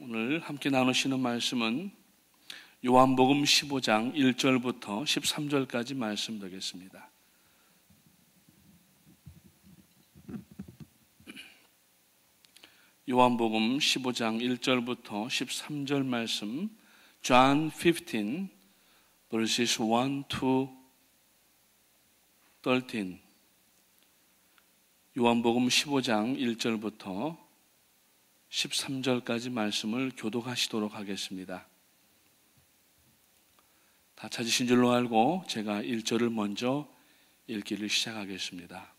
오늘 함께 나누시는 말씀은 요한복음 15장 1절부터 13절까지 말씀 드리겠습니다 요한복음 15장 1절부터 13절 말씀 John 15 verses 1 to 13 요한복음 15장 1절부터 13절까지 말씀을 교독하시도록 하겠습니다. 다 찾으신 줄로 알고 제가 1절을 먼저 읽기를 시작하겠습니다.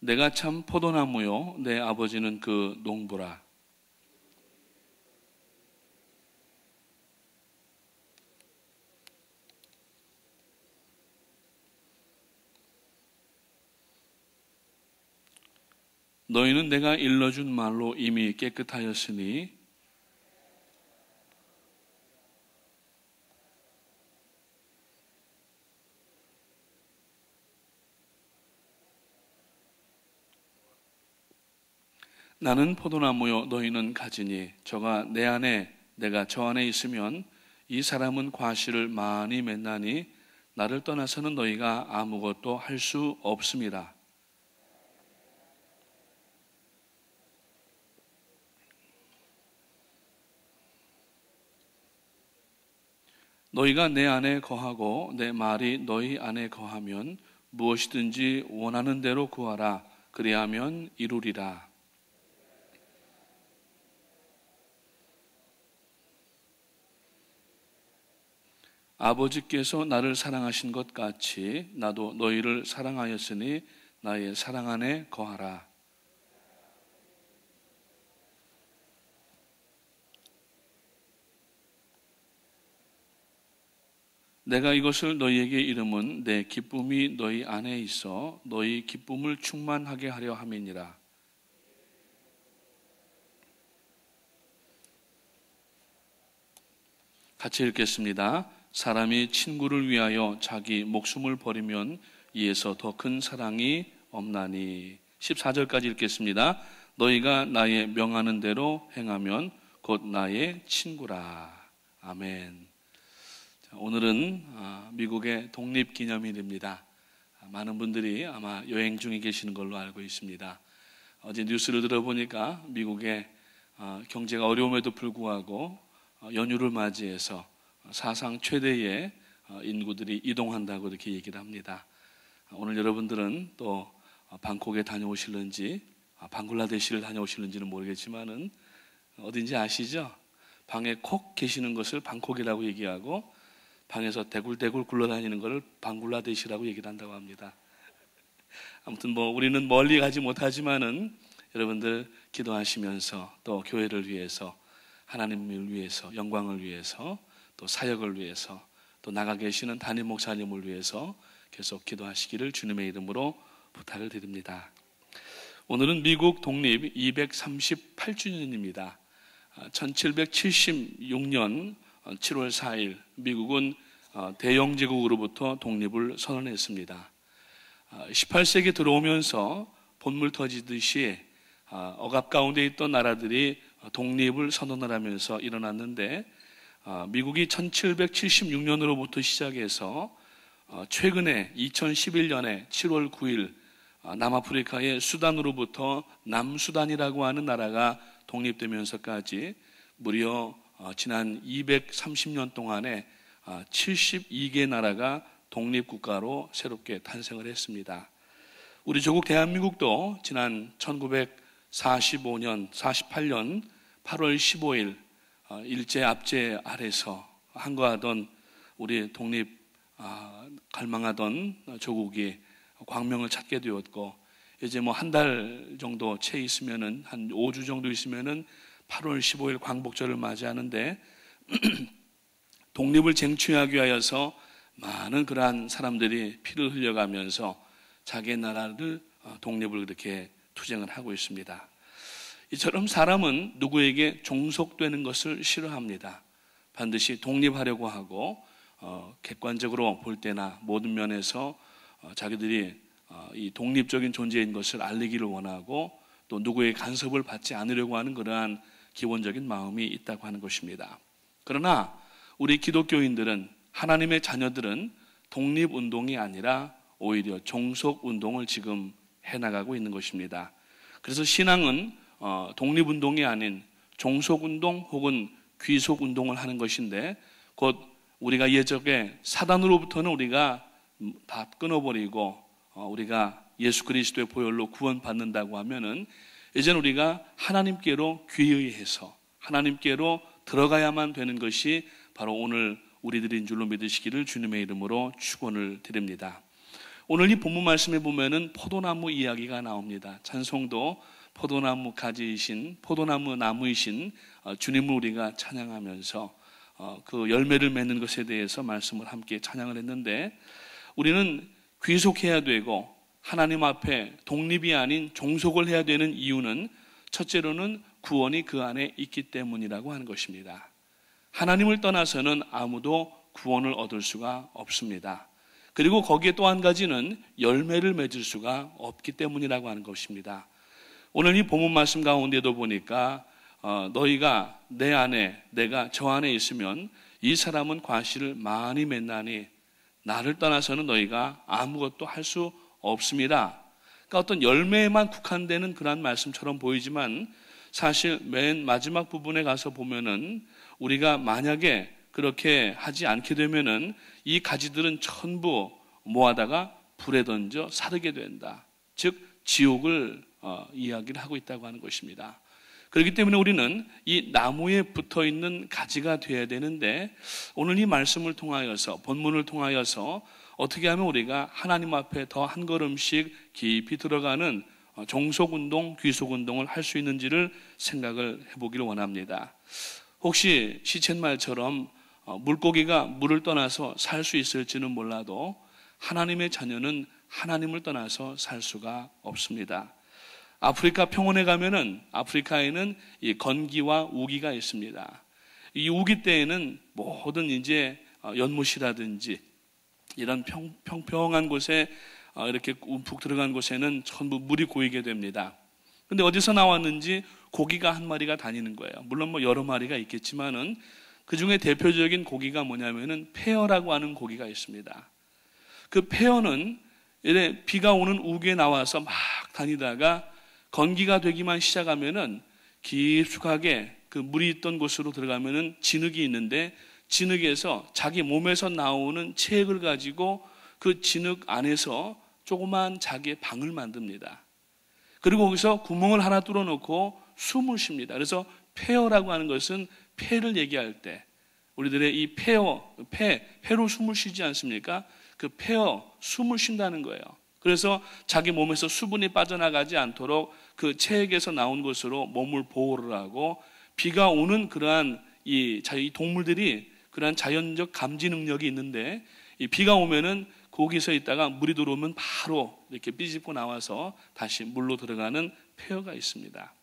내가 참 포도나무요, 내 아버지는 그 농부라. 너희는 내가 일러준 말로 이미 깨끗하였으니 나는 포도나무요 너희는 가지니 저가 내 안에 내가 저 안에 있으면 이 사람은 과실을 많이 맺나니 나를 떠나서는 너희가 아무것도 할 수 없습니다. 너희가 내 안에 거하고 내 말이 너희 안에 거하면 무엇이든지 원하는 대로 구하라. 그리하면 이루리라. 아버지께서 나를 사랑하신 것 같이 나도 너희를 사랑하였으니 나의 사랑 안에 거하라. 내가 이것을 너희에게 이름은 내 기쁨이 너희 안에 있어 너희 기쁨을 충만하게 하려 함이니라. 같이 읽겠습니다. 사람이 친구를 위하여 자기 목숨을 버리면 이에서 더 큰 사랑이 없나니. 14절까지 읽겠습니다. 너희가 나의 명하는 대로 행하면 곧 나의 친구라. 아멘. 오늘은 어, 미국의 독립기념일입니다. 아, 많은 분들이 아마 여행 중에 계시는 걸로 알고 있습니다. 어제 뉴스를 들어보니까 미국의 어, 경제가 어려움에도 불구하고 어, 연휴를 맞이해서 사상 최대의 인구들이 이동한다고 이렇게 얘기를 합니다. 아, 오늘 여러분들은 또 방콕에 다녀오실는지 아, 방글라데시를 다녀오실는지는 모르겠지만은 어딘지 아시죠? 방에 콕 계시는 것을 방콕이라고 얘기하고 방에서 대굴대굴 굴러다니는 것을 방굴라데시라고 얘기를 한다고 합니다. 아무튼 뭐 우리는 멀리 가지 못하지만은 여러분들 기도하시면서 또 교회를 위해서 하나님을 위해서 영광을 위해서 또 사역을 위해서 또 나가 계시는 담임 목사님을 위해서 계속 기도하시기를 주님의 이름으로 부탁을 드립니다. 오늘은 미국 독립 238주년입니다. 1776년 아, 7월 4일 미국은 어, 대영 제국으로부터 독립을 선언했습니다. 18세기 아, 들어오면서 본물 터지듯이 아, 억압 가운데 있던 나라들이 독립을 선언을 하면서 일어났는데 아, 미국이 1776년으로부터 시작해서 어, 최근에 2011년에 7월 9일 남아프리카의 수단으로부터 남수단이라고 하는 나라가 독립되면서까지 무려 어, 지난 230년 동안에 72개 어, 나라가 독립국가로 새롭게 탄생을 했습니다. 우리 조국 대한민국도 지난 1945년, 48년 8월 15일 일제 압제 아래서 한거하던 우리 독립 어, 갈망하던 조국이 광명을 찾게 되었고 이제 뭐 한 달 정도 채 있으면은 한 5주 정도 있으면은 8월 15일 광복절을 맞이하는데 독립을 쟁취하기 위하여서 많은 그러한 사람들이 피를 흘려가면서 자기 나라를 어, 독립을 그렇게 투쟁을 하고 있습니다. 이처럼 사람은 누구에게 종속되는 것을 싫어합니다. 반드시 독립하려고 하고 어, 객관적으로 볼 때나 모든 면에서 어, 자기들이 어, 이 독립적인 존재인 것을 알리기를 원하고 또 누구의 간섭을 받지 않으려고 하는 그러한 기본적인 마음이 있다고 하는 것입니다. 그러나 우리 기독교인들은 하나님의 자녀들은 독립운동이 아니라 오히려 종속운동을 지금 해나가고 있는 것입니다. 그래서 신앙은 어, 독립운동이 아닌 종속운동 혹은 귀속운동을 하는 것인데 곧 우리가 예적에 사단으로부터는 우리가 다 끊어버리고 어, 우리가 예수 그리스도의 보혈로 구원받는다고 하면은 이제는 우리가 하나님께로 귀의해서 하나님께로 들어가야만 되는 것이 바로 오늘 우리들인 줄로 믿으시기를 주님의 이름으로 축원을 드립니다. 오늘 이 본문 말씀에 보면은 포도나무 이야기가 나옵니다. 찬송도 포도나무 가지이신 포도나무 나무이신 어, 주님을 우리가 찬양하면서 어, 그 열매를 맺는 것에 대해서 말씀을 함께 찬양을 했는데 우리는 귀속해야 되고 하나님 앞에 독립이 아닌 종속을 해야 되는 이유는 첫째로는 구원이 그 안에 있기 때문이라고 하는 것입니다. 하나님을 떠나서는 아무도 구원을 얻을 수가 없습니다. 그리고 거기에 또 한 가지는 열매를 맺을 수가 없기 때문이라고 하는 것입니다. 오늘 이 본문 말씀 가운데도 보니까 어, 너희가 내 안에 내가 저 안에 있으면 이 사람은 과실을 많이 맺나니 나를 떠나서는 너희가 아무것도 할 수 없습니다. 없습니다. 그러니까 어떤 열매에만 국한되는 그러한 말씀처럼 보이지만 사실 맨 마지막 부분에 가서 보면은 우리가 만약에 그렇게 하지 않게 되면은 이 가지들은 전부 모아다가 불에 던져 사르게 된다. 즉 지옥을 어, 이야기를 하고 있다고 하는 것입니다. 그렇기 때문에 우리는 이 나무에 붙어 있는 가지가 되어야 되는데 오늘 이 말씀을 통하여서 본문을 통하여서 어떻게 하면 우리가 하나님 앞에 더 한 걸음씩 깊이 들어가는 어, 종속운동, 귀속운동을 할 수 있는지를 생각을 해보기를 원합니다. 혹시 시쳇말처럼 어, 물고기가 물을 떠나서 살 수 있을지는 몰라도 하나님의 자녀는 하나님을 떠나서 살 수가 없습니다. 아프리카 평원에 가면은 아프리카에는 이 건기와 우기가 있습니다. 이 우기 때에는 모든 이제 어, 연못이라든지 이런 평, 평한 곳에 어, 이렇게 움푹 들어간 곳에는 전부 물이 고이게 됩니다. 근데 어디서 나왔는지 고기가 한 마리가 다니는 거예요. 물론 뭐 여러 마리가 있겠지만은 그 중에 대표적인 고기가 뭐냐면은 폐어라고 하는 고기가 있습니다. 그 폐어는 이래 비가 오는 우기에 나와서 막 다니다가 건기가 되기만 시작하면은 깊숙하게 그 물이 있던 곳으로 들어가면은 진흙이 있는데 진흙에서 자기 몸에서 나오는 체액을 가지고 그 진흙 안에서 조그만 자기의 방을 만듭니다. 그리고 거기서 구멍을 하나 뚫어놓고 숨을 쉽니다. 그래서 폐허라고 하는 것은 폐를 얘기할 때 우리들의 이 폐허, 폐, 폐로 숨을 쉬지 않습니까? 그 폐허, 숨을 쉰다는 거예요. 그래서 자기 몸에서 수분이 빠져나가지 않도록 그 체액에서 나온 것으로 몸을 보호를 하고 비가 오는 그러한 이 자기 동물들이 그런 자연적 감지 능력이 있는데 이 비가 오면은 거기서 있다가 물이 들어오면 바로 이렇게 삐집고 나와서 다시 물로 들어가는 폐허가 있습니다.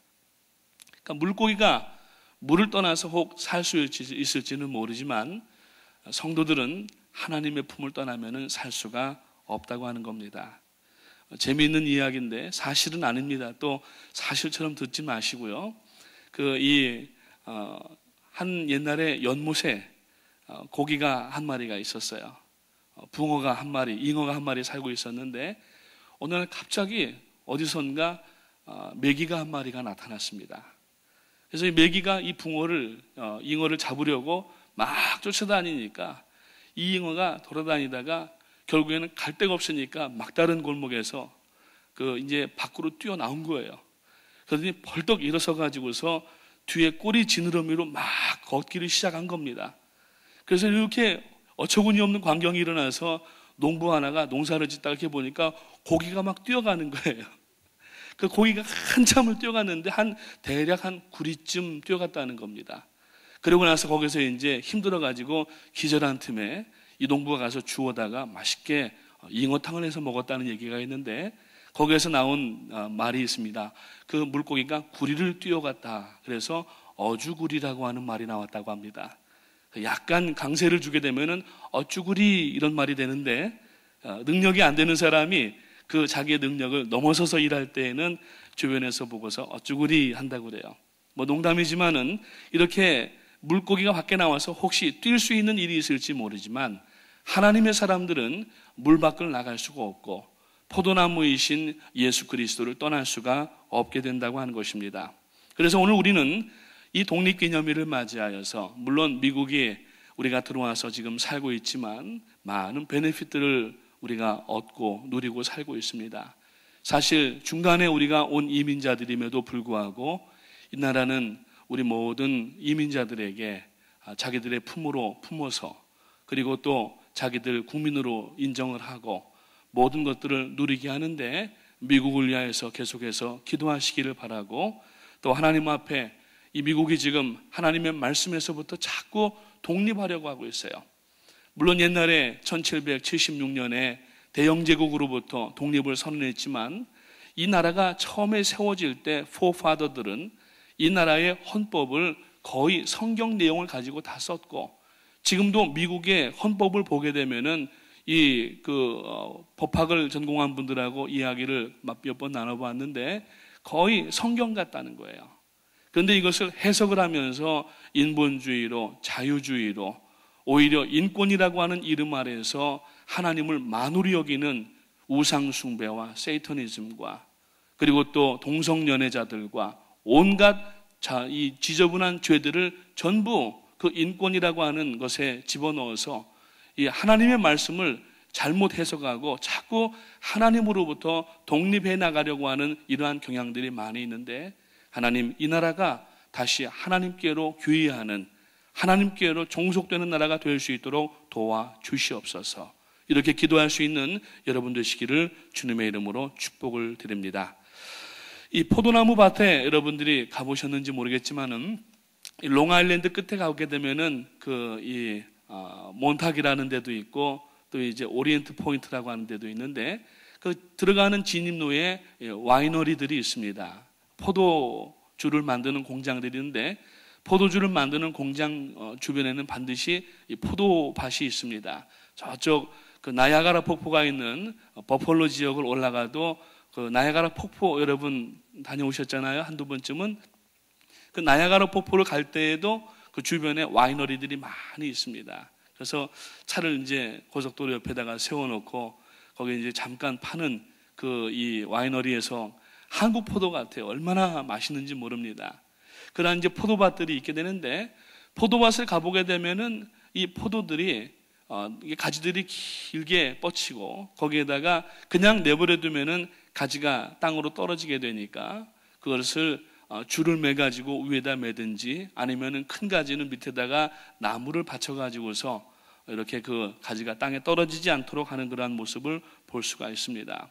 그러니까 물고기가 물을 떠나서 혹 살 수 있을지는 모르지만 성도들은 하나님의 품을 떠나면은 살 수가 없다고 하는 겁니다. 재미있는 이야기인데 사실은 아닙니다. 또 사실처럼 듣지 마시고요. 그이한 어, 옛날에 연못에 어, 고기가 한 마리가 있었어요. 어, 붕어가 한 마리, 잉어가 한 마리 살고 있었는데 어느 날 갑자기 어디선가 어, 메기가 한 마리가 나타났습니다. 그래서 이 메기가 이 붕어를 잉어를 잡으려고 막 쫓아다니니까 이 잉어가 돌아다니다가 결국에는 갈 데가 없으니까 막다른 골목에서 그 이제 밖으로 뛰어 나온 거예요. 그러더니 벌떡 일어서 가지고서 뒤에 꼬리 지느러미로 막 걷기를 시작한 겁니다. 그래서 이렇게 어처구니 없는 광경이 일어나서 농부 하나가 농사를 짓다 이렇게 보니까 고기가 막 뛰어가는 거예요. 그 고기가 한참을 뛰어갔는데 한 대략 한 구리쯤 뛰어갔다는 겁니다. 그러고 나서 거기서 이제 힘들어가지고 기절한 틈에 이 농부가 가서 주워다가 맛있게 어, 잉어탕을 해서 먹었다는 얘기가 있는데 거기에서 나온 어, 말이 있습니다. 그 물고기가 구리를 뛰어갔다. 그래서 어주구리라고 하는 말이 나왔다고 합니다. 약간 강세를 주게 되면은 어쭈구리 이런 말이 되는데 어, 능력이 안 되는 사람이 그 자기의 능력을 넘어서서 일할 때에는 주변에서 보고서 어쭈구리 한다고 그래요. 뭐 농담이지만은 이렇게 물고기가 밖에 나와서 혹시 뛸 수 있는 일이 있을지 모르지만 하나님의 사람들은 물 밖을 나갈 수가 없고 포도나무이신 예수 그리스도를 떠날 수가 없게 된다고 하는 것입니다. 그래서 오늘 우리는 이 독립기념일을 맞이하여서 물론 미국이 우리가 들어와서 지금 살고 있지만 많은 베네핏들을 우리가 얻고 누리고 살고 있습니다. 사실 중간에 우리가 온 이민자들임에도 불구하고 이 나라는 우리 모든 이민자들에게 아, 자기들의 품으로 품어서 그리고 또 자기들 국민으로 인정을 하고 모든 것들을 누리게 하는데 미국을 위하여서 계속해서 기도하시기를 바라고 또 하나님 앞에 이 미국이 지금 하나님의 말씀에서부터 자꾸 독립하려고 하고 있어요. 물론 옛날에 1776년에 대영제국으로부터 독립을 선언했지만 이 나라가 처음에 세워질 때 포파더들은 이 나라의 헌법을 거의 성경 내용을 가지고 다 썼고 지금도 미국의 헌법을 보게 되면은 이그 어, 법학을 전공한 분들하고 이야기를 몇 번 나눠봤는데 거의 성경 같다는 거예요. 그런데 이것을 해석을 하면서 인본주의로 자유주의로 오히려 인권이라고 하는 이름 아래에서 하나님을 만우리 여기는 우상숭배와 세이터니즘과 그리고 또 동성연애자들과 온갖 자, 이 지저분한 죄들을 전부 그 인권이라고 하는 것에 집어넣어서 이 하나님의 말씀을 잘못 해석하고 자꾸 하나님으로부터 독립해 나가려고 하는 이러한 경향들이 많이 있는데 하나님 이 나라가 다시 하나님께로 귀의하는 하나님께로 종속되는 나라가 될 수 있도록 도와 주시옵소서. 이렇게 기도할 수 있는 여러분 되시기를 주님의 이름으로 축복을 드립니다. 이 포도나무 밭에 여러분들이 가보셨는지 모르겠지만은 롱아일랜드 끝에 가게 되면은 그이 어, 몬탁이라는 데도 있고 또 이제 오리엔트 포인트라고 하는 데도 있는데 그 들어가는 진입로에 와이너리들이 있습니다. 포도주를 만드는 공장들이 있는데 포도주를 만드는 공장 어, 주변에는 반드시 포도밭이 있습니다. 저쪽 그 나야가라 폭포가 있는 어, 버펄로 지역을 올라가도 그 나야가라 폭포 여러분 다녀오셨잖아요. 한두 번쯤은 그 나야가라 폭포를 갈 때에도 그 주변에 와이너리들이 많이 있습니다. 그래서 차를 이제 고속도로 옆에다가 세워놓고 거기 이제 잠깐 파는 그 이 와이너리에서 한국 포도 같아요. 얼마나 맛있는지 모릅니다. 그러한 이제 포도밭들이 있게 되는데 포도밭을 가보게 되면은 이 포도들이 어, 가지들이 길게 뻗치고 거기에다가 그냥 내버려두면은 가지가 땅으로 떨어지게 되니까 그것을 어, 줄을 매가지고 위에다 매든지 아니면은 큰 가지는 밑에다가 나무를 받쳐가지고서 이렇게 그 가지가 땅에 떨어지지 않도록 하는 그러한 모습을 볼 수가 있습니다.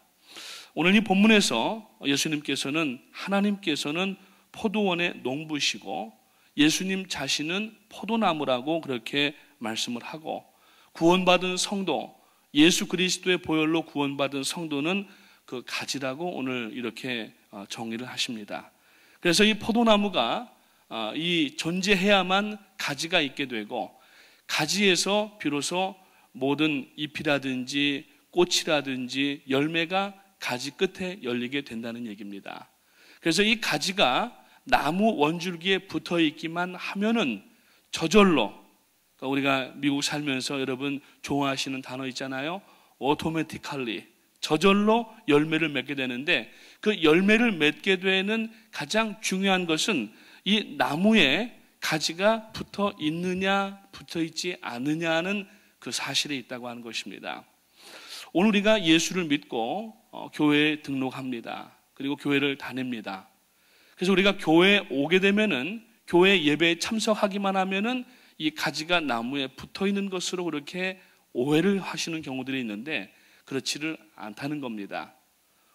오늘 이 본문에서 예수님께서는 하나님께서는 포도원의 농부시고 예수님 자신은 포도나무라고 그렇게 말씀을 하고 구원받은 성도 예수 그리스도의 보혈로 구원받은 성도는 그 가지라고 오늘 이렇게 어, 정의를 하십니다. 그래서 이 포도나무가 어, 이 존재해야만 가지가 있게 되고 가지에서 비로소 모든 잎이라든지 꽃이라든지 열매가 가지 끝에 열리게 된다는 얘기입니다. 그래서 이 가지가 나무 원줄기에 붙어 있기만 하면은 저절로 그러니까 우리가 미국 살면서 여러분 좋아하시는 단어 있잖아요. 오토매틱칼리 저절로 열매를 맺게 되는데 그 열매를 맺게 되는 가장 중요한 것은 이 나무에 가지가 붙어 있느냐 붙어 있지 않느냐는 그 사실에 있다고 하는 것입니다. 오늘 우리가 예수를 믿고 어, 교회에 등록합니다. 그리고 교회를 다닙니다. 그래서 우리가 교회에 오게 되면은 교회 예배에 참석하기만 하면은 이 가지가 나무에 붙어 있는 것으로 그렇게 오해를 하시는 경우들이 있는데 그렇지를 않다는 겁니다.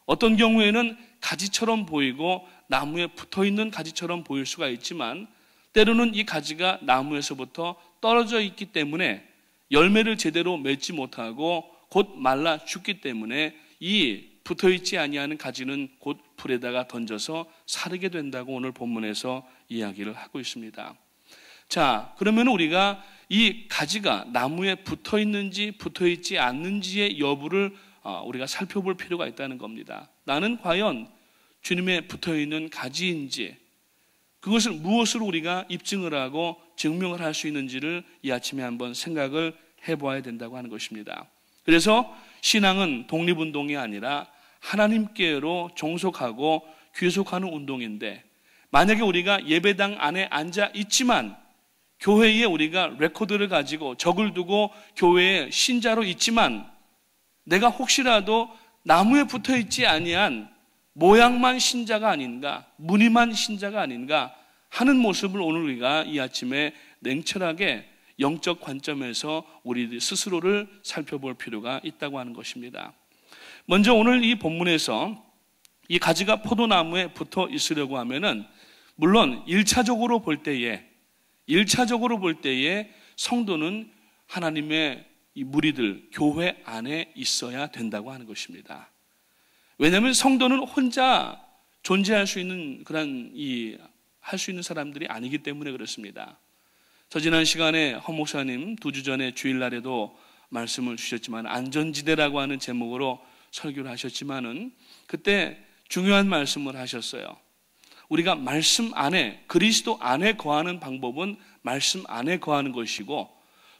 어떤 경우에는 가지처럼 보이고 나무에 붙어 있는 가지처럼 보일 수가 있지만 때로는 이 가지가 나무에서부터 떨어져 있기 때문에 열매를 제대로 맺지 못하고 곧 말라 죽기 때문에 이 붙어 있지 아니하는 가지는 곧 불에다가 던져서 사르게 된다고 오늘 본문에서 이야기를 하고 있습니다. 자, 그러면 우리가 이 가지가 나무에 붙어 있는지 붙어 있지 않는지의 여부를 어, 우리가 살펴볼 필요가 있다는 겁니다. 나는 과연 주님의 붙어 있는 가지인지 그것을 무엇으로 우리가 입증을 하고 증명을 할 수 있는지를 이 아침에 한번 생각을 해보아야 된다고 하는 것입니다. 그래서 신앙은 독립운동이 아니라 하나님께로 종속하고 귀속하는 운동인데 만약에 우리가 예배당 안에 앉아 있지만 교회에 우리가 레코드를 가지고 적을 두고 교회에 신자로 있지만 내가 혹시라도 나무에 붙어 있지 아니한 모양만 신자가 아닌가 무늬만 신자가 아닌가 하는 모습을 오늘 우리가 이 아침에 냉철하게 영적 관점에서 우리 스스로를 살펴볼 필요가 있다고 하는 것입니다. 먼저 오늘 이 본문에서 이 가지가 포도나무에 붙어 있으려고 하면은 물론 일차적으로볼 때에 일차적으로볼 때에 성도는 하나님의 이 무리들 교회 안에 있어야 된다고 하는 것입니다. 왜냐하면 성도는 혼자 존재할 수 있는 그런 이 할 수 있는 사람들이 아니기 때문에 그렇습니다. 저 지난 시간에 허목사님 두 주 전에 주일날에도 말씀을 주셨지만 안전지대라고 하는 제목으로 설교를 하셨지만은 그때 중요한 말씀을 하셨어요. 우리가 말씀 안에 그리스도 안에 거하는 방법은 말씀 안에 거하는 것이고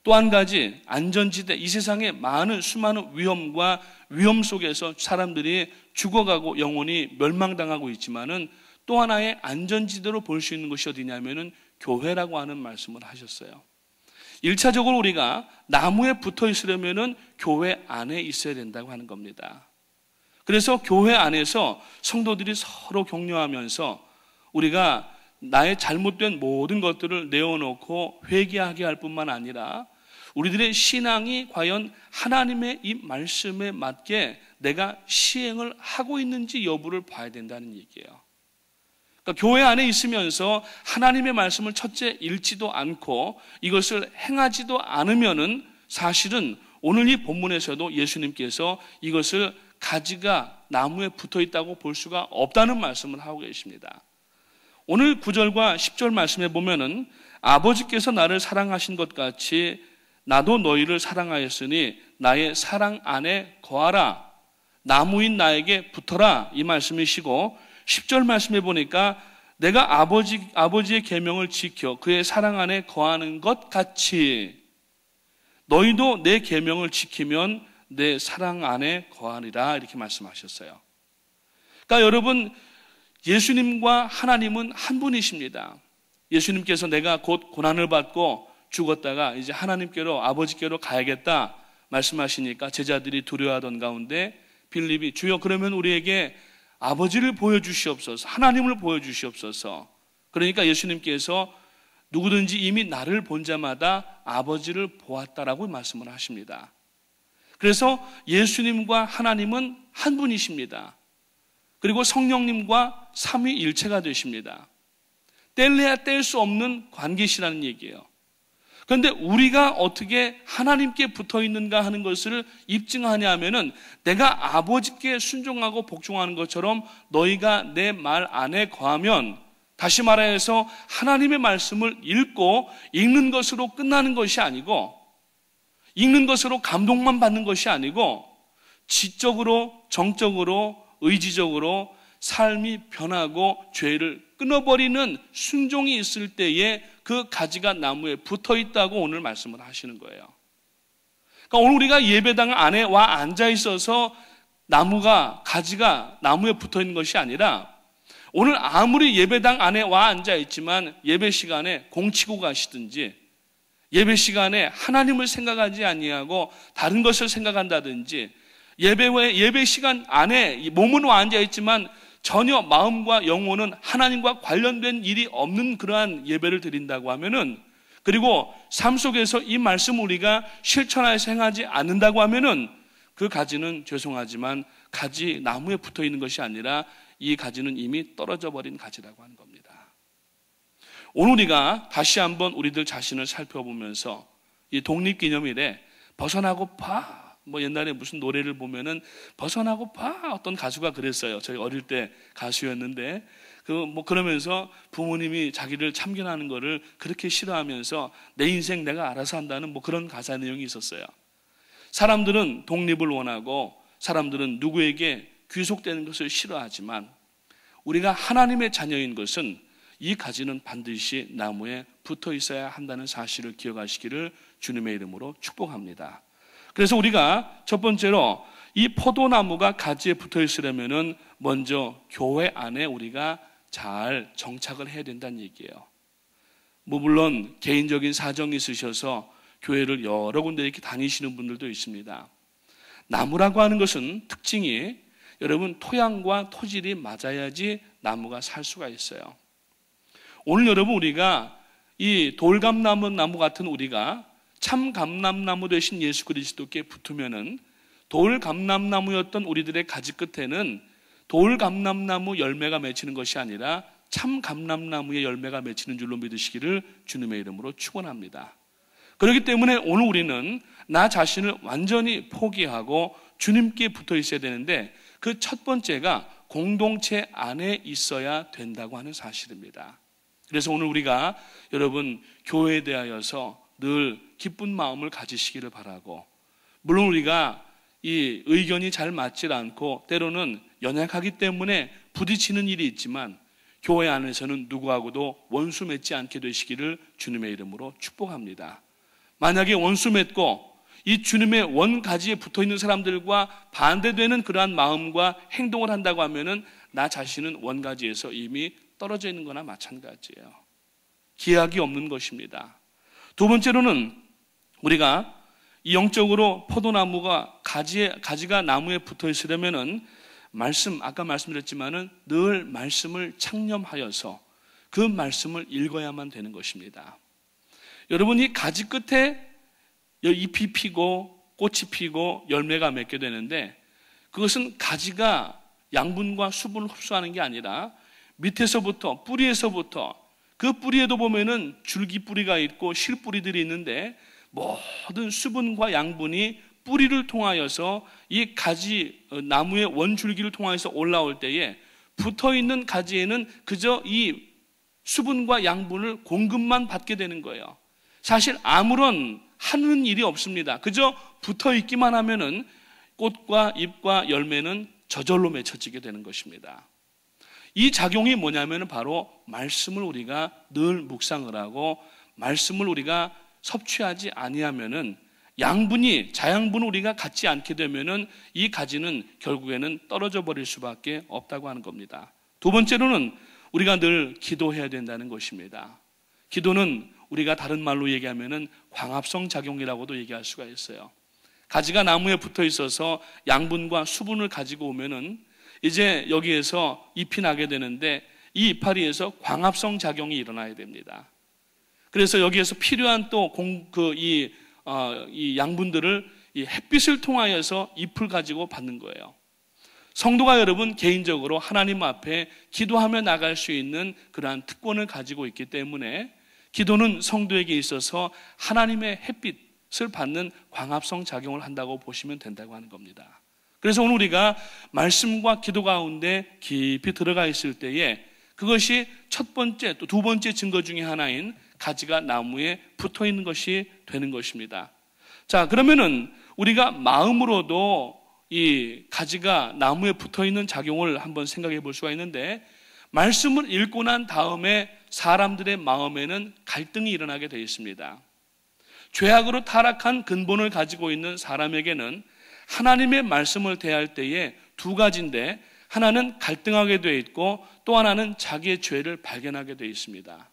또 한 가지 안전지대 이 세상에 많은 수많은 위험과 위험 속에서 사람들이 죽어가고 영혼이 멸망당하고 있지만은 또 하나의 안전지대로 볼 수 있는 것이 어디냐면은 교회라고 하는 말씀을 하셨어요. 1차적으로 우리가 나무에 붙어 있으려면 교회 안에 있어야 된다고 하는 겁니다. 그래서 교회 안에서 성도들이 서로 격려하면서 우리가 나의 잘못된 모든 것들을 내어놓고 회개하게 할 뿐만 아니라 우리들의 신앙이 과연 하나님의 이 말씀에 맞게 내가 시행을 하고 있는지 여부를 봐야 된다는 얘기예요. 그러니까 교회 안에 있으면서 하나님의 말씀을 첫째 읽지도 않고 이것을 행하지도 않으면은 사실은 오늘 이 본문에서도 예수님께서 이것을 가지가 나무에 붙어 있다고 볼 수가 없다는 말씀을 하고 계십니다. 오늘 9절과 10절 말씀에 보면은 아버지께서 나를 사랑하신 것 같이 나도 너희를 사랑하였으니 나의 사랑 안에 거하라. 나무인 나에게 붙어라. 이 말씀이시고 10절 말씀해 보니까 내가 아버지, 아버지의 계명을 지켜 그의 사랑 안에 거하는 것 같이 너희도 내 계명을 지키면 내 사랑 안에 거하리라 이렇게 말씀하셨어요. 그러니까 여러분 예수님과 하나님은 한 분이십니다. 예수님께서 내가 곧 고난을 받고 죽었다가 이제 하나님께로 아버지께로 가야겠다 말씀하시니까 제자들이 두려워하던 가운데 빌립이 주여 그러면 우리에게 아버지를 보여주시옵소서, 하나님을 보여주시옵소서. 그러니까 예수님께서 누구든지 이미 나를 본 자마다 아버지를 보았다라고 말씀을 하십니다. 그래서 예수님과 하나님은 한 분이십니다. 그리고 성령님과 삼위일체가 되십니다. 뗄래야 뗄 수 없는 관계시라는 얘기예요. 그런데 우리가 어떻게 하나님께 붙어 있는가 하는 것을 입증하냐 하면은 내가 아버지께 순종하고 복종하는 것처럼 너희가 내 말 안에 거하면 다시 말해서 하나님의 말씀을 읽고 읽는 것으로 끝나는 것이 아니고 읽는 것으로 감동만 받는 것이 아니고 지적으로, 정적으로, 의지적으로 삶이 변하고 죄를 끊어버리는 순종이 있을 때에 그 가지가 나무에 붙어 있다고 오늘 말씀을 하시는 거예요. 그러니까 오늘 우리가 예배당 안에 와 앉아 있어서 나무가, 가지가 나무에 붙어 있는 것이 아니라 오늘 아무리 예배당 안에 와 앉아 있지만 예배 시간에 공치고 가시든지 예배 시간에 하나님을 생각하지 아니하고 다른 것을 생각한다든지 예배 후에 예배 시간 안에 몸은 와 앉아 있지만 전혀 마음과 영혼은 하나님과 관련된 일이 없는 그러한 예배를 드린다고 하면은 그리고 삶 속에서 이 말씀 우리가 실천하여 행하지 않는다고 하면은 그 가지는 죄송하지만 가지 나무에 붙어 있는 것이 아니라 이 가지는 이미 떨어져 버린 가지라고 하는 겁니다. 오늘 우리가 다시 한번 우리들 자신을 살펴보면서 이 독립기념일에 벗어나고 파뭐 옛날에 무슨 노래를 보면은 벗어나고 봐 어떤 가수가 그랬어요. 저희 어릴 때 가수였는데 그 뭐 그러면서 부모님이 자기를 참견하는 거를 그렇게 싫어하면서 내 인생 내가 알아서 한다는 뭐 그런 가사 내용이 있었어요. 사람들은 독립을 원하고 사람들은 누구에게 귀속되는 것을 싫어하지만 우리가 하나님의 자녀인 것은 이 가지는 반드시 나무에 붙어 있어야 한다는 사실을 기억하시기를 주님의 이름으로 축복합니다. 그래서 우리가 첫 번째로 이 포도나무가 가지에 붙어 있으려면은 먼저 교회 안에 우리가 잘 정착을 해야 된다는 얘기예요. 뭐 물론 개인적인 사정이 있으셔서 교회를 여러 군데 이렇게 다니시는 분들도 있습니다. 나무라고 하는 것은 특징이 여러분 토양과 토질이 맞아야지 나무가 살 수가 있어요. 오늘 여러분 우리가 이 돌감나무 나무 같은 우리가 참 감람나무 되신 예수 그리스도께 붙으면은 돌 감람나무였던 우리들의 가지 끝에는 돌 감람나무 열매가 맺히는 것이 아니라 참 감람나무의 열매가 맺히는 줄로 믿으시기를 주님의 이름으로 축원합니다. 그렇기 때문에 오늘 우리는 나 자신을 완전히 포기하고 주님께 붙어 있어야 되는데 그 첫 번째가 공동체 안에 있어야 된다고 하는 사실입니다. 그래서 오늘 우리가 여러분 교회에 대하여서 늘 기쁜 마음을 가지시기를 바라고 물론 우리가 이 의견이 잘 맞질 않고 때로는 연약하기 때문에 부딪히는 일이 있지만 교회 안에서는 누구하고도 원수 맺지 않게 되시기를 주님의 이름으로 축복합니다. 만약에 원수 맺고 이 주님의 원가지에 붙어 있는 사람들과 반대되는 그러한 마음과 행동을 한다고 하면은 나 자신은 원가지에서 이미 떨어져 있는 거나 마찬가지예요. 기약이 없는 것입니다. 두 번째로는 우리가 영적으로 포도나무가 가지에, 가지가 나무에 붙어 있으려면은 말씀, 아까 말씀드렸지만은 늘 말씀을 창념하여서 그 말씀을 읽어야만 되는 것입니다. 여러분, 이 가지 끝에 잎이 피고 꽃이 피고 열매가 맺게 되는데 그것은 가지가 양분과 수분을 흡수하는 게 아니라 밑에서부터 뿌리에서부터 그 뿌리에도 보면은 줄기 뿌리가 있고 실 뿌리들이 있는데 모든 수분과 양분이 뿌리를 통하여서 이 가지 어, 나무의 원줄기를 통하여서 올라올 때에 붙어 있는 가지에는 그저 이 수분과 양분을 공급만 받게 되는 거예요. 사실 아무런 하는 일이 없습니다. 그저 붙어 있기만 하면은 꽃과 잎과 열매는 저절로 맺혀지게 되는 것입니다. 이 작용이 뭐냐면 바로 말씀을 우리가 늘 묵상을 하고 말씀을 우리가 섭취하지 아니하면은 양분이 자양분 우리가 갖지 않게 되면은 이 가지는 결국에는 떨어져 버릴 수밖에 없다고 하는 겁니다. 두 번째로는 우리가 늘 기도해야 된다는 것입니다. 기도는 우리가 다른 말로 얘기하면은 광합성 작용이라고도 얘기할 수가 있어요. 가지가 나무에 붙어 있어서 양분과 수분을 가지고 오면은 이제 여기에서 잎이 나게 되는데 이 이파리에서 광합성 작용이 일어나야 됩니다. 그래서 여기에서 필요한 또 공 그이 어, 이 양분들을 이 햇빛을 통하여서 잎을 가지고 받는 거예요. 성도가 여러분 개인적으로 하나님 앞에 기도하며 나갈 수 있는 그러한 특권을 가지고 있기 때문에 기도는 성도에게 있어서 하나님의 햇빛을 받는 광합성 작용을 한다고 보시면 된다고 하는 겁니다. 그래서 오늘 우리가 말씀과 기도 가운데 깊이 들어가 있을 때에 그것이 첫 번째 또 두 번째 증거 중의 하나인 가지가 나무에 붙어 있는 것이 되는 것입니다. 자, 그러면은 우리가 마음으로도 이 가지가 나무에 붙어 있는 작용을 한번 생각해 볼 수가 있는데 말씀을 읽고 난 다음에 사람들의 마음에는 갈등이 일어나게 되어 있습니다. 죄악으로 타락한 근본을 가지고 있는 사람에게는 하나님의 말씀을 대할 때에 두 가지인데 하나는 갈등하게 되어 있고 또 하나는 자기의 죄를 발견하게 되어 있습니다.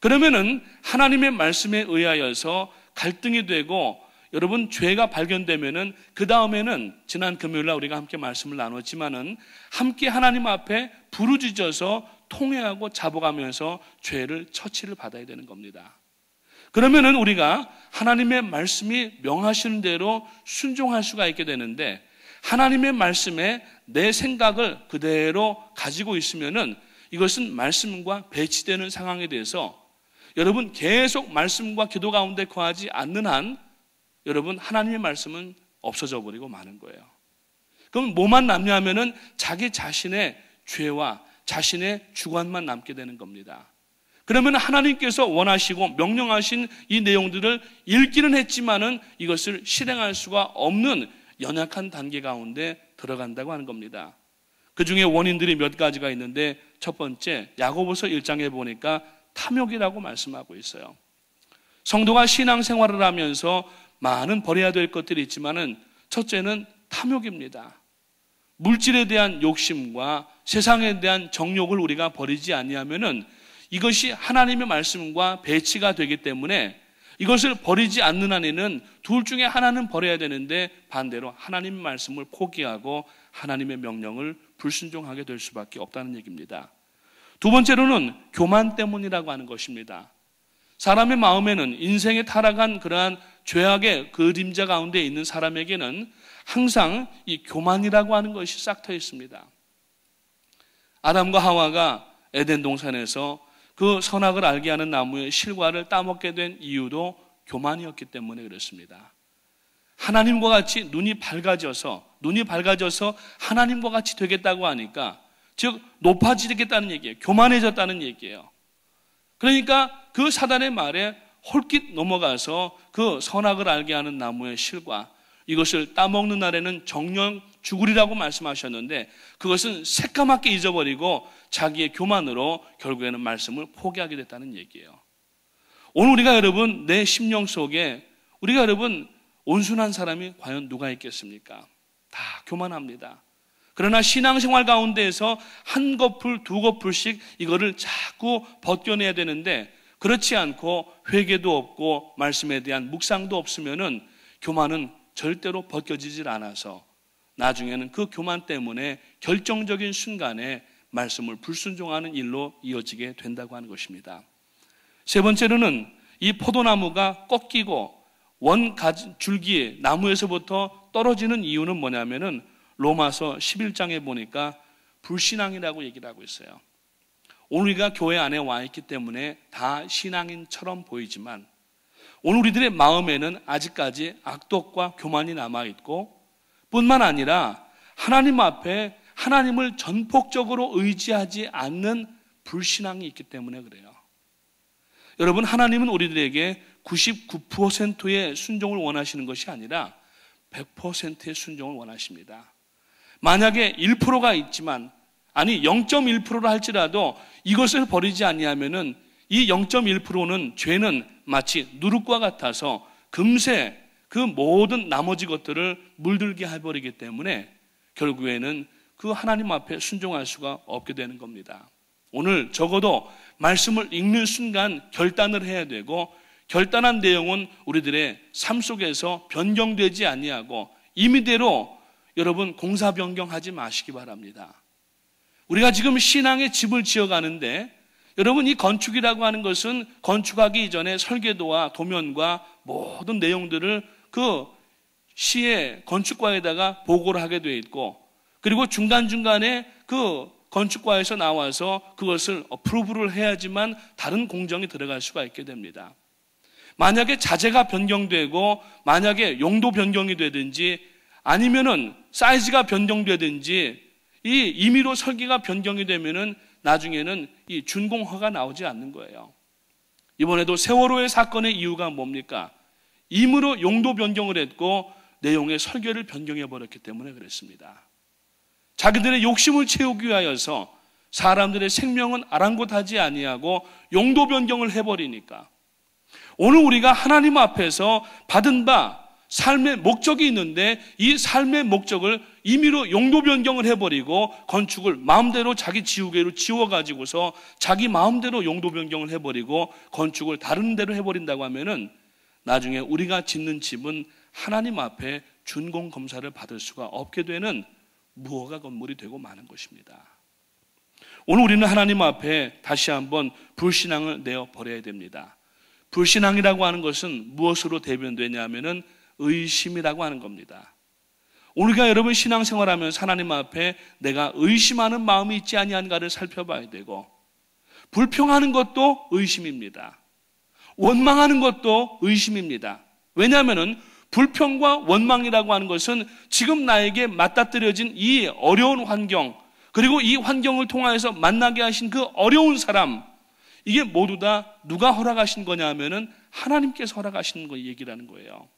그러면은 하나님의 말씀에 의하여서 갈등이 되고 여러분 죄가 발견되면은 그 다음에는 지난 금요일 날 우리가 함께 말씀을 나눴지만은 함께 하나님 앞에 부르짖어서 통회하고 자복하면서 죄를 처치를 받아야 되는 겁니다. 그러면은 우리가 하나님의 말씀이 명하시는 대로 순종할 수가 있게 되는데 하나님의 말씀에 내 생각을 그대로 가지고 있으면은 이것은 말씀과 배치되는 상황에 대해서 여러분 계속 말씀과 기도 가운데 거하지 않는 한 여러분 하나님의 말씀은 없어져 버리고 마는 거예요. 그럼 뭐만 남냐 하면은 자기 자신의 죄와 자신의 주관만 남게 되는 겁니다. 그러면 하나님께서 원하시고 명령하신 이 내용들을 읽기는 했지만은 이것을 실행할 수가 없는 연약한 단계 가운데 들어간다고 하는 겁니다. 그 중에 원인들이 몇 가지가 있는데 첫 번째 야고보서 1장에 보니까 탐욕이라고 말씀하고 있어요. 성도가 신앙생활을 하면서 많은 버려야 될 것들이 있지만은 첫째는 탐욕입니다. 물질에 대한 욕심과 세상에 대한 정욕을 우리가 버리지 아니하면은 이것이 하나님의 말씀과 배치가 되기 때문에 이것을 버리지 않는 한에는 둘 중에 하나는 버려야 되는데 반대로 하나님의 말씀을 포기하고 하나님의 명령을 불순종하게 될 수밖에 없다는 얘기입니다. 두 번째로는 교만 때문이라고 하는 것입니다. 사람의 마음에는 인생에 타락한 그러한 죄악의 그림자 가운데 있는 사람에게는 항상 이 교만이라고 하는 것이 싹 터 있습니다. 아담과 하와가 에덴 동산에서 그 선악을 알게 하는 나무의 실과를 따먹게 된 이유도 교만이었기 때문에 그렇습니다. 하나님과 같이 눈이 밝아져서, 눈이 밝아져서 하나님과 같이 되겠다고 하니까, 즉, 높아지겠다는 얘기예요. 교만해졌다는 얘기예요. 그러니까 그 사단의 말에 홀깃 넘어가서 그 선악을 알게 하는 나무의 실과, 이것을 따먹는 날에는 정령 죽으리라고 말씀하셨는데 그것은 새까맣게 잊어버리고 자기의 교만으로 결국에는 말씀을 포기하게 됐다는 얘기예요. 오늘 우리가 여러분 내 심령 속에 우리가 여러분 온순한 사람이 과연 누가 있겠습니까? 다 교만합니다. 그러나 신앙생활 가운데에서 한 거풀, 두 거풀씩 이거를 자꾸 벗겨내야 되는데 그렇지 않고 회개도 없고 말씀에 대한 묵상도 없으면은 교만은 절대로 벗겨지질 않아서 나중에는 그 교만 때문에 결정적인 순간에 말씀을 불순종하는 일로 이어지게 된다고 하는 것입니다. 세 번째로는 이 포도나무가 꺾이고 원 줄기 나무에서부터 떨어지는 이유는 뭐냐면은 로마서 11장에 보니까 불신앙이라고 얘기를 하고 있어요. 오늘 우리가 교회 안에 와 있기 때문에 다 신앙인처럼 보이지만 오늘 우리들의 마음에는 아직까지 악독과 교만이 남아 있고 뿐만 아니라 하나님 앞에 하나님을 전폭적으로 의지하지 않는 불신앙이 있기 때문에 그래요. 여러분, 하나님은 우리들에게 99%의 순종을 원하시는 것이 아니라 100%의 순종을 원하십니다. 만약에 1%가 있지만 아니 0.1%라 할지라도 이것을 버리지 아니하면은 이 0.1%는 죄는 마치 누룩과 같아서 금세 그 모든 나머지 것들을 물들게 해버리기 때문에 결국에는 그 하나님 앞에 순종할 수가 없게 되는 겁니다. 오늘 적어도 말씀을 읽는 순간 결단을 해야 되고 결단한 내용은 우리들의 삶 속에서 변경되지 아니하고 임의대로 여러분 공사 변경하지 마시기 바랍니다. 우리가 지금 신앙의 집을 지어가는데 여러분 이 건축이라고 하는 것은 건축하기 이전에 설계도와 도면과 모든 내용들을 그 시의 건축과에다가 보고를 하게 돼 있고 그리고 중간중간에 그 건축과에서 나와서 그것을 어프로브를 해야지만 다른 공정이 들어갈 수가 있게 됩니다. 만약에 자재가 변경되고 만약에 용도 변경이 되든지 아니면은 사이즈가 변경되든지 이 임의로 설계가 변경이 되면은 나중에는 이 준공허가 나오지 않는 거예요. 이번에도 세월호의 사건의 이유가 뭡니까? 임으로 용도 변경을 했고 내용의 설계를 변경해 버렸기 때문에 그랬습니다. 자기들의 욕심을 채우기 위하여서 사람들의 생명은 아랑곳하지 아니하고 용도 변경을 해버리니까 오늘 우리가 하나님 앞에서 받은 바 삶의 목적이 있는데 이 삶의 목적을 임의로 용도 변경을 해버리고 건축을 마음대로 자기 지우개로 지워가지고서 자기 마음대로 용도 변경을 해버리고 건축을 다른 데로 해버린다고 하면은 나중에 우리가 짓는 집은 하나님 앞에 준공 검사를 받을 수가 없게 되는 무허가 건물이 되고 마는 것입니다. 오늘 우리는 하나님 앞에 다시 한번 불신앙을 내어 버려야 됩니다. 불신앙이라고 하는 것은 무엇으로 대변되냐면은 의심이라고 하는 겁니다. 우리가 여러분 신앙생활하면서 하나님 앞에 내가 의심하는 마음이 있지 아니한가를 살펴봐야 되고 불평하는 것도 의심입니다. 원망하는 것도 의심입니다. 왜냐하면 불평과 원망이라고 하는 것은 지금 나에게 맞닥뜨려진 이 어려운 환경, 그리고 이 환경을 통하여서 만나게 하신 그 어려운 사람, 이게 모두 다 누가 허락하신 거냐 하면은 하나님께서 허락하시는 거 얘기라는 거예요.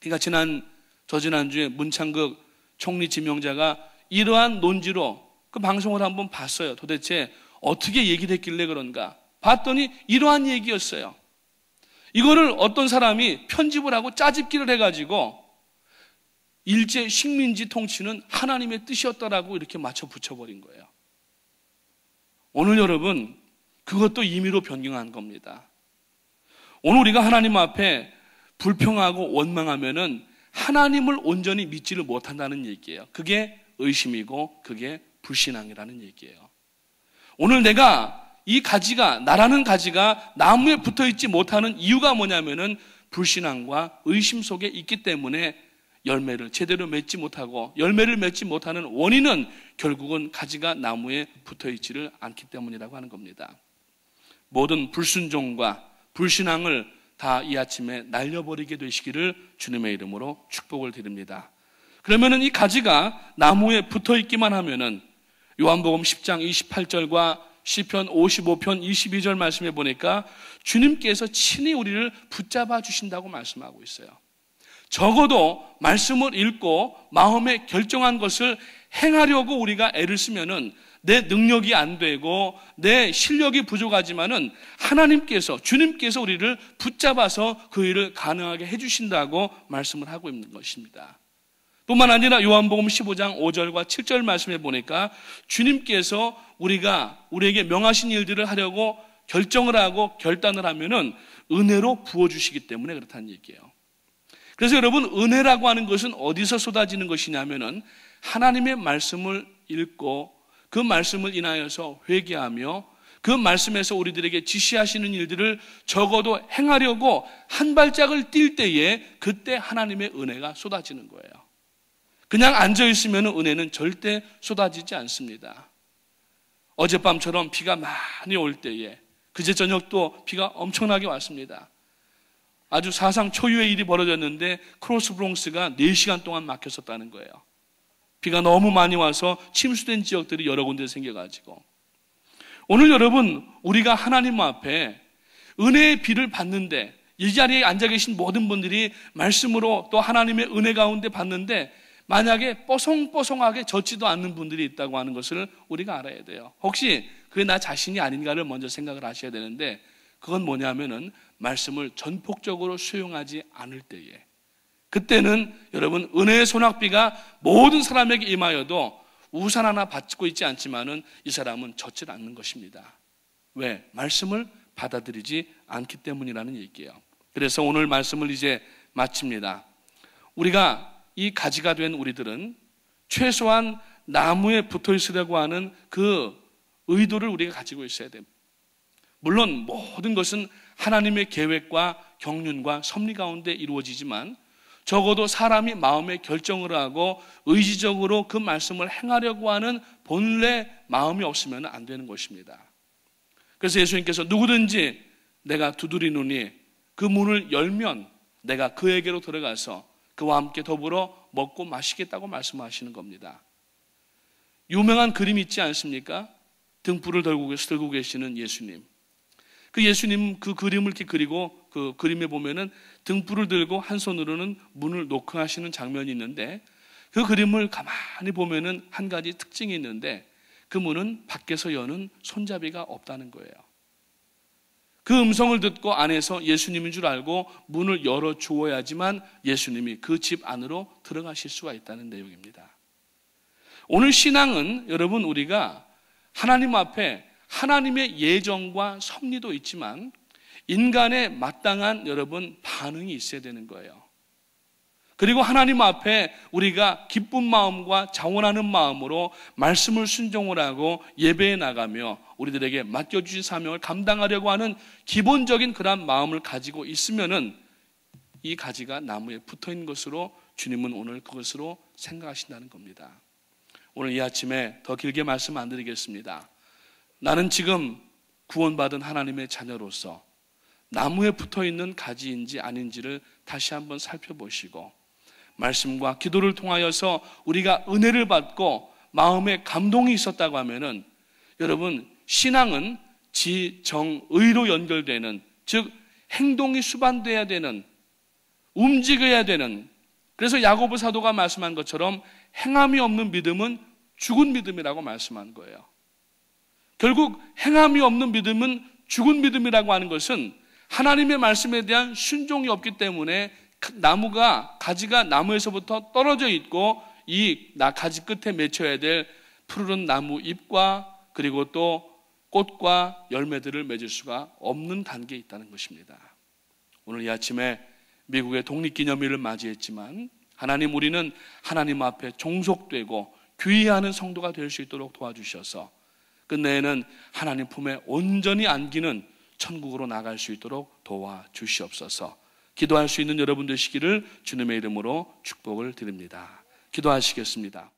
그러니까 지난, 저지난주에 문창극 총리 지명자가 이러한 논지로 그 방송을 한번 봤어요. 도대체 어떻게 얘기를 했길래 그런가? 봤더니 이러한 얘기였어요. 이거를 어떤 사람이 편집을 하고 짜집기를 해가지고 일제 식민지 통치는 하나님의 뜻이었다라고 이렇게 맞춰 붙여버린 거예요. 오늘 여러분, 그것도 임의로 변경한 겁니다. 오늘 우리가 하나님 앞에 불평하고 원망하면은 하나님을 온전히 믿지를 못한다는 얘기예요. 그게 의심이고 그게 불신앙이라는 얘기예요. 오늘 내가 이 가지가 나라는 가지가 나무에 붙어 있지 못하는 이유가 뭐냐면은 불신앙과 의심 속에 있기 때문에 열매를 제대로 맺지 못하고 열매를 맺지 못하는 원인은 결국은 가지가 나무에 붙어 있지를 않기 때문이라고 하는 겁니다. 모든 불순종과 불신앙을 다 이 아침에 날려버리게 되시기를 주님의 이름으로 축복을 드립니다. 그러면은 이 가지가 나무에 붙어 있기만 하면은 요한복음 10장 28절과 시편 55편 22절 말씀해 보니까 주님께서 친히 우리를 붙잡아 주신다고 말씀하고 있어요. 적어도 말씀을 읽고 마음에 결정한 것을 행하려고 우리가 애를 쓰면은 내 능력이 안 되고 내 실력이 부족하지만은 하나님께서 주님께서 우리를 붙잡아서 그 일을 가능하게 해 주신다고 말씀을 하고 있는 것입니다. 뿐만 아니라 요한복음 15장 5절과 7절 말씀해 보니까 주님께서 우리가 우리에게 명하신 일들을 하려고 결정을 하고 결단을 하면은 은혜로 부어주시기 때문에 그렇다는 얘기예요. 그래서 여러분 은혜라고 하는 것은 어디서 쏟아지는 것이냐면은 하나님의 말씀을 읽고 그 말씀을 인하여서 회개하며 그 말씀에서 우리들에게 지시하시는 일들을 적어도 행하려고 한 발짝을 뛸 때에 그때 하나님의 은혜가 쏟아지는 거예요. 그냥 앉아있으면 은혜는 절대 쏟아지지 않습니다. 어젯밤처럼 비가 많이 올 때에 그제 저녁도 비가 엄청나게 왔습니다. 아주 사상 초유의 일이 벌어졌는데 크로스 브롱스가 4시간 동안 막혔었다는 거예요. 비가 너무 많이 와서 침수된 지역들이 여러 군데 생겨가지고. 오늘 여러분, 우리가 하나님 앞에 은혜의 비를 받는데, 이 자리에 앉아 계신 모든 분들이 말씀으로 또 하나님의 은혜 가운데 받는데, 만약에 뽀송뽀송하게 젖지도 않는 분들이 있다고 하는 것을 우리가 알아야 돼요. 혹시 그게 나 자신이 아닌가를 먼저 생각을 하셔야 되는데 그건 뭐냐면은 말씀을 전폭적으로 수용하지 않을 때에 그때는 여러분 은혜의 소낙비가 모든 사람에게 임하여도 우산 하나 받고 있지 않지만은 이 사람은 젖질 않는 것입니다. 왜? 말씀을 받아들이지 않기 때문이라는 얘기예요. 그래서 오늘 말씀을 이제 마칩니다. 우리가 이 가지가 된 우리들은 최소한 나무에 붙어 있으려고 하는 그 의도를 우리가 가지고 있어야 됩니다. 물론 모든 것은 하나님의 계획과 경륜과 섭리 가운데 이루어지지만 적어도 사람이 마음의 결정을 하고 의지적으로 그 말씀을 행하려고 하는 본래 마음이 없으면 안 되는 것입니다. 그래서 예수님께서 누구든지 내가 두드리노니 그 문을 열면 내가 그에게로 들어가서 그와 함께 더불어 먹고 마시겠다고 말씀하시는 겁니다. 유명한 그림 있지 않습니까? 등불을 들고, 계시는 예수님. 그 예수님 그 그림을 이렇게 그리고 그 그림에 보면은 등불을 들고 한 손으로는 문을 노크하시는 장면이 있는데 그 그림을 가만히 보면은 한 가지 특징이 있는데 그 문은 밖에서 여는 손잡이가 없다는 거예요. 그 음성을 듣고 안에서 예수님인 줄 알고 문을 열어 주어야지만 예수님이 그 집 안으로 들어가실 수가 있다는 내용입니다. 오늘 신앙은 여러분 우리가 하나님 앞에 하나님의 예정과 섭리도 있지만 인간의 마땅한 여러분 반응이 있어야 되는 거예요. 그리고 하나님 앞에 우리가 기쁜 마음과 자원하는 마음으로 말씀을 순종을 하고 예배에 나가며 우리들에게 맡겨주신 사명을 감당하려고 하는 기본적인 그러한 마음을 가지고 있으면은 이 가지가 나무에 붙어 있는 것으로 주님은 오늘 그것으로 생각하신다는 겁니다. 오늘 이 아침에 더 길게 말씀 안 드리겠습니다. 나는 지금 구원받은 하나님의 자녀로서 나무에 붙어 있는 가지인지 아닌지를 다시 한번 살펴보시고 말씀과 기도를 통하여서 우리가 은혜를 받고 마음에 감동이 있었다고 하면은 여러분 신앙은 지정의로 연결되는 즉 행동이 수반돼야 되는 움직여야 되는 그래서 야고보 사도가 말씀한 것처럼 행함이 없는 믿음은 죽은 믿음이라고 말씀한 거예요. 결국 행함이 없는 믿음은 죽은 믿음이라고 하는 것은 하나님의 말씀에 대한 순종이 없기 때문에 나무가 가지가 나무에서부터 떨어져 있고 이 가지 끝에 맺혀야 될 푸르른 나무 잎과 그리고 또 꽃과 열매들을 맺을 수가 없는 단계에 있다는 것입니다. 오늘 이 아침에 미국의 독립기념일을 맞이했지만 하나님 우리는 하나님 앞에 종속되고 귀의하는 성도가 될 수 있도록 도와주셔서 끝내에는 하나님 품에 온전히 안기는 천국으로 나갈 수 있도록 도와주시옵소서. 기도할 수 있는 여러분 되시기를 주님의 이름으로 축복을 드립니다. 기도하시겠습니다.